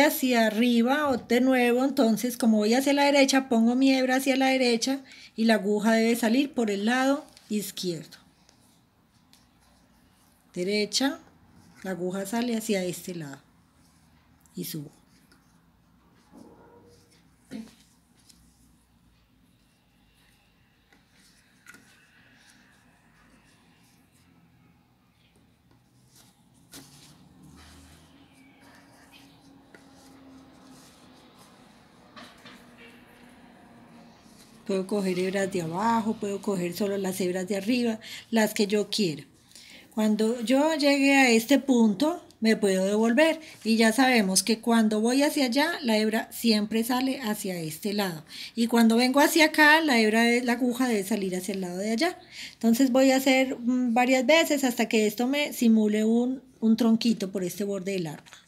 hacia arriba o de nuevo, entonces como voy hacia la derecha, pongo mi hebra hacia la derecha y la aguja debe salir por el lado izquierdo. Derecha, la aguja sale hacia este lado y subo. puedo coger hebras de abajo, puedo coger solo las hebras de arriba, las que yo quiera. Cuando yo llegue a este punto, me puedo devolver y ya sabemos que cuando voy hacia allá, la hebra siempre sale hacia este lado. Y cuando vengo hacia acá, la hebra de la aguja debe salir hacia el lado de allá. Entonces voy a hacer mm, varias veces hasta que esto me simule un, un tronquito por este borde del arco.